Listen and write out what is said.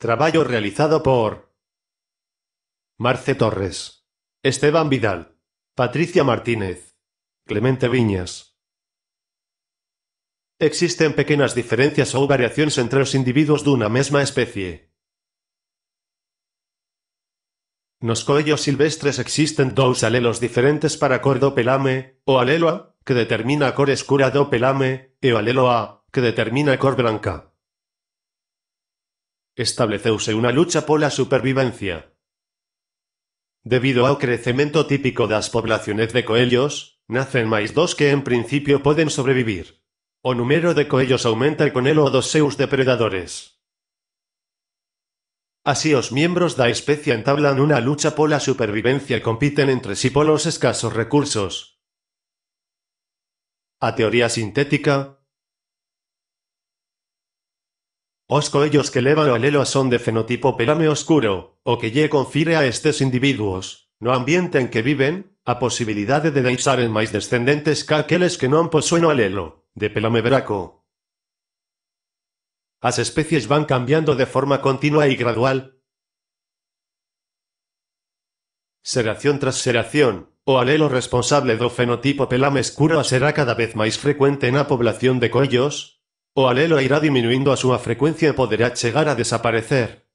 Trabajo realizado por Marce Torres, Esteban Vidal, Patricia Martínez, Clemente Viñas. Existen pequeñas diferencias o variaciones entre los individuos de una misma especie. los coellos silvestres existen dos alelos diferentes para do pelame, o alelo A, que determina cor escura do pelame, e o alelo A, que determina cor blanca estableceuse una lucha por la supervivencia. Debido al crecimiento típico das poblaciones de coelhos, nacen más dos que en principio pueden sobrevivir. O número de coelhos aumenta con el o dos seus depredadores. Así los miembros la especie entablan una lucha por la supervivencia y compiten entre sí por los escasos recursos. A teoría sintética, Os coellos que elevan o alelo son de fenotipo pelame oscuro, o que ya confiere a estos individuos, no ambiente en que viven, a posibilidad de en más descendentes que aqueles que no han o alelo, de pelame braco. Las especies van cambiando de forma continua y gradual. Seración tras seración, o alelo responsable do fenotipo pelame oscuro será cada vez más frecuente en la población de coellos, o alelo irá disminuyendo a su frecuencia y poderá llegar a desaparecer.